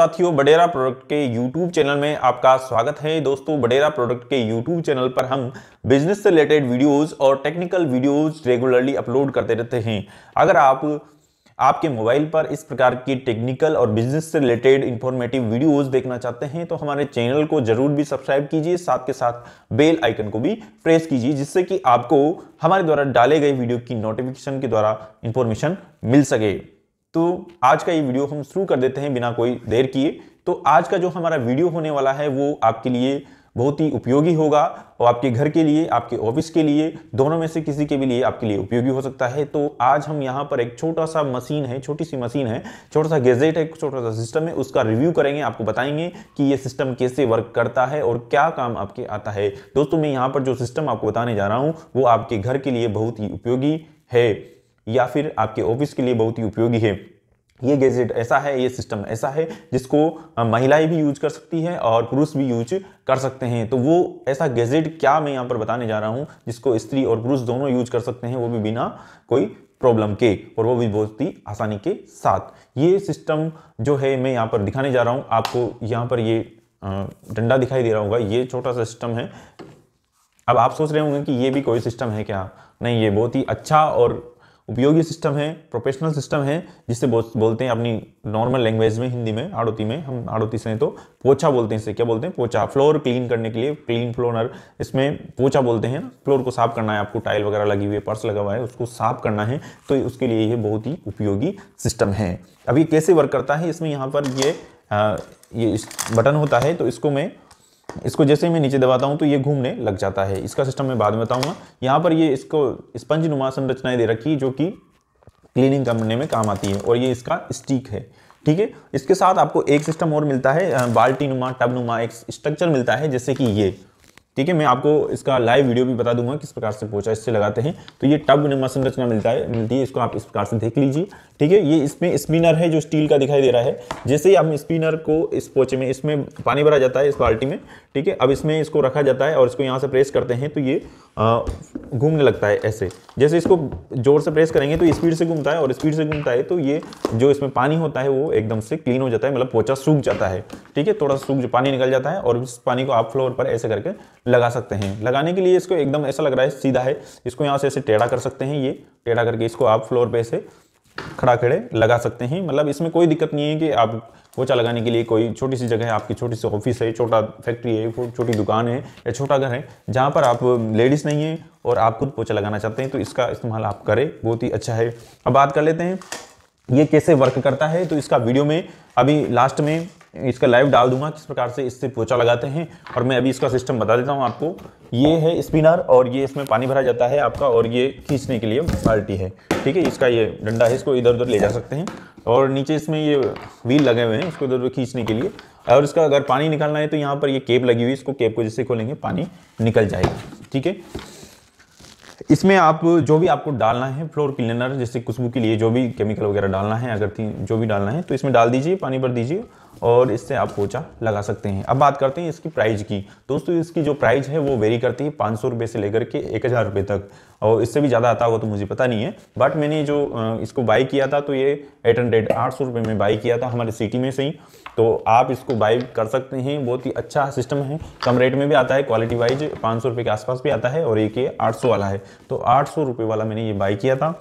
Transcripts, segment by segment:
साथियों बडेरा प्रोडक्ट के YouTube channel में आपका स्वागत है दोस्तों बडेरा प्रोडक्ट के YouTube चैनल पर हम बिजनेस से रिलेटेड वीडियोस और टेक्निकल वीडियोस रेगुलरली अपलोड करते रहते हैं अगर आप आपके मोबाइल पर इस प्रकार की टेक्निकल और बिजनेस से रिलेटेड इंफॉर्मेटिव वीडियोस देखना चाहते हैं तो हमारे चैनल को जरूर भी सब्सक्राइब कीजिए साथ के साथ बेल आइकन को भी प्रेस कीजिए जिससे कि आपको हमारे द्वारा डाले गए वीडियो की नोटिफिकेशन के द्वारा इंफॉर्मेशन मिल सके तो आज का ये वीडियो हम शुरू कर देते हैं बिना कोई देर किए तो आज का जो हमारा वीडियो होने वाला है वो आपके लिए बहुत ही उपयोगी होगा और आपके घर के लिए आपके ऑफिस के लिए दोनों में से किसी के भी लिए आपके लिए उपयोगी हो सकता है तो आज हम यहाँ पर एक छोटा सा मशीन है छोटी सी मशीन है छोटा सा गैजेट है छोटा सा सिस्टम है उसका रिव्यू करेंगे आपको बताएंगे कि ये सिस्टम कैसे वर्क करता है और क्या काम आपके आता है दोस्तों मैं यहाँ पर जो सिस्टम आपको बताने जा रहा हूँ वो आपके घर के लिए बहुत ही उपयोगी है या फिर आपके ऑफिस के लिए बहुत ही उपयोगी है ये गैजेट ऐसा है ये सिस्टम ऐसा है जिसको महिलाएं भी यूज कर सकती हैं और पुरुष भी यूज कर सकते हैं तो वो ऐसा गैजेट क्या मैं यहाँ पर बताने जा रहा हूँ जिसको स्त्री और पुरुष दोनों यूज कर सकते हैं वो भी बिना कोई प्रॉब्लम के और वो भी बहुत ही आसानी के साथ ये सिस्टम जो है मैं यहाँ पर दिखाने जा रहा हूँ आपको यहाँ पर ये डंडा दिखाई दे रहा होगा ये छोटा सा सिस्टम है अब आप सोच रहे होंगे कि ये भी कोई सिस्टम है क्या नहीं ये बहुत ही अच्छा और उपयोगी सिस्टम है प्रोफेशनल सिस्टम है जिसे बोलते हैं अपनी नॉर्मल लैंग्वेज में हिंदी में आड़ोती में हम आड़ोती से तो पोछा बोलते हैं इसे क्या बोलते हैं पोछा फ्लोर क्लीन करने के लिए क्लीन फ्लोनर इसमें पोछा बोलते हैं फ्लोर को साफ करना है आपको टाइल वगैरह लगी हुई है पर्स लगा हुआ है उसको साफ करना है तो उसके लिए ये बहुत ही उपयोगी सिस्टम है अब ये कैसे वर्क करता है इसमें यहाँ पर ये आ, ये इस बटन होता है तो इसको मैं इसको जैसे ही मैं नीचे दबाता हूँ तो ये घूमने लग जाता है इसका सिस्टम मैं बाद में बताऊँगा यहाँ पर ये इसको स्पंज नुमा संरचनाएं दे रखी जो कि क्लीनिंग करने में काम आती है और ये इसका स्टीक है ठीक है इसके साथ आपको एक सिस्टम और मिलता है बाल्टी नुमा टब नुमा एक स्ट्रक्चर मिलता है जैसे कि ये ठीक है मैं आपको इसका लाइव वीडियो भी बता दूंगा किस प्रकार से पोचा इससे लगाते हैं तो ये टब नुमा संरचना मिलता है मिलती है इसको आप इस प्रकार से देख लीजिए ठीक है ये इसमें स्पिनर है जो स्टील का दिखाई दे रहा है जैसे ही हम स्पिनर को इस पोचे में इसमें पानी भरा जाता है इस बाल्टी में ठीक है अब इसमें इसको रखा जाता है और इसको यहाँ से प्रेस करते हैं तो ये घूमने लगता है ऐसे जैसे इसको ज़ोर से प्रेस करेंगे तो स्पीड से घूमता है और स्पीड से घूमता है तो ये जो इसमें पानी होता है वो एकदम से क्लीन हो जाता है मतलब पोचा सूख जाता है ठीक है थोड़ा सूख जो पानी निकल जाता है और इस पानी को आप फ्लोर पर ऐसे करके लगा सकते हैं लगाने के लिए इसको एकदम ऐसा लग रहा है सीधा है इसको यहाँ से ऐसे टेढ़ा कर सकते हैं ये टेढ़ा करके इसको आप फ्लोर पर ऐसे खड़ा खड़े लगा सकते हैं मतलब इसमें कोई दिक्कत नहीं है कि आप पोछा लगाने के लिए कोई छोटी सी जगह है आपकी छोटी सी ऑफिस है छोटा फैक्ट्री है छोटी दुकान है या छोटा घर है जहाँ पर आप लेडीज़ नहीं हैं और आप खुद पोछा लगाना चाहते हैं तो इसका इस्तेमाल आप करें बहुत ही अच्छा है अब बात कर लेते हैं ये कैसे वर्क करता है तो इसका वीडियो में अभी लास्ट में इसका लाइव डाल दूंगा किस प्रकार से इससे पोचा लगाते हैं और मैं अभी इसका सिस्टम बता देता हूँ आपको ये है स्पिनर और ये इसमें पानी भरा जाता है आपका और ये खींचने के लिए बाल्टी है ठीक है इसका ये डंडा है इसको इधर उधर ले जा सकते हैं और नीचे इसमें ये व्हील लगे हुए हैं इसको इधर उधर खींचने के लिए और इसका अगर पानी निकालना है तो यहाँ पर ये केप लगी हुई इसको केप को जैसे खोलेंगे पानी निकल जाएगा ठीक है इसमें आप जो भी आपको डालना है फ्लोर क्लीनर जैसे खुशबू के लिए जो भी केमिकल वगैरह डालना है अगर जो भी डालना है तो इसमें डाल दीजिए पानी भर दीजिए और इससे आप पोचा लगा सकते हैं अब बात करते हैं इसकी प्राइस की दोस्तों इसकी जो प्राइस है वो वेरी करती है पाँच सौ से लेकर के एक हज़ार रुपये तक और इससे भी ज़्यादा आता होगा तो मुझे पता नहीं है बट मैंने जो इसको बाई किया था तो ये एट हंड्रेड आठ सौ रुपये में बाई किया था हमारे सिटी में से ही तो आप इसको बाई कर सकते हैं बहुत ही अच्छा सिस्टम है कम रेट में भी आता है क्वालिटी वाइज पाँच सौ रुपये के आसपास भी आता है और एक ये आठ सौ वाला है तो आठ सौ रुपये वाला मैंने ये बाई किया था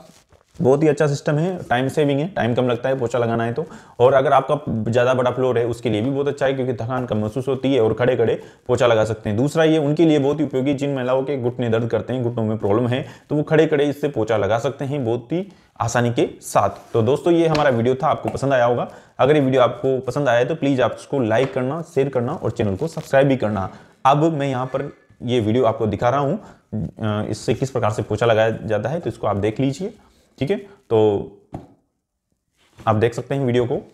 बहुत ही अच्छा सिस्टम है टाइम सेविंग है टाइम कम लगता है पोछा लगाना है तो और अगर आपका ज़्यादा बड़ा फ्लोर है उसके लिए भी बहुत अच्छा है क्योंकि थकान कम महसूस होती है और खड़े खड़े पोछा लगा सकते हैं दूसरा ये उनके लिए बहुत ही उपयोगी जिन महिलाओं के घुटने दर्द करते हैं घुटनों में प्रॉब्लम है तो वो खड़े खड़े इससे पोछा लगा सकते हैं बहुत ही आसानी के साथ तो दोस्तों ये हमारा वीडियो था आपको पसंद आया होगा अगर ये वीडियो आपको पसंद आया तो प्लीज़ आप उसको लाइक करना शेयर करना और चैनल को सब्सक्राइब भी करना अब मैं यहाँ पर ये वीडियो आपको दिखा रहा हूँ इससे किस प्रकार से पोछा लगाया जाता है तो इसको आप देख लीजिए ठीक है तो आप देख सकते हैं वीडियो को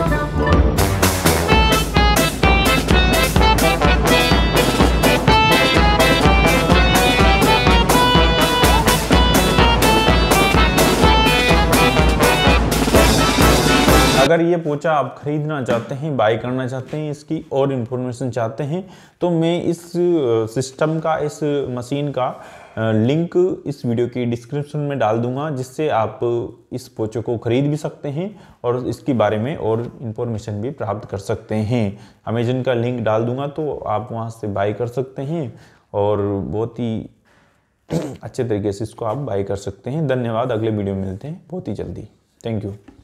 Música अगर ये पोचा आप खरीदना चाहते हैं बाई करना चाहते हैं इसकी और इन्फॉर्मेशन चाहते हैं तो मैं इस सिस्टम का इस मशीन का लिंक इस वीडियो की डिस्क्रिप्शन में डाल दूंगा जिससे आप इस पोचे को ख़रीद भी सकते हैं और इसके बारे में और इन्फॉर्मेशन भी प्राप्त कर सकते हैं अमेजन का लिंक डाल दूंगा तो आप वहाँ से बाई कर सकते हैं और बहुत ही अच्छे तरीके से इसको आप बाई कर सकते हैं धन्यवाद अगले वीडियो में मिलते हैं बहुत ही जल्दी थैंक यू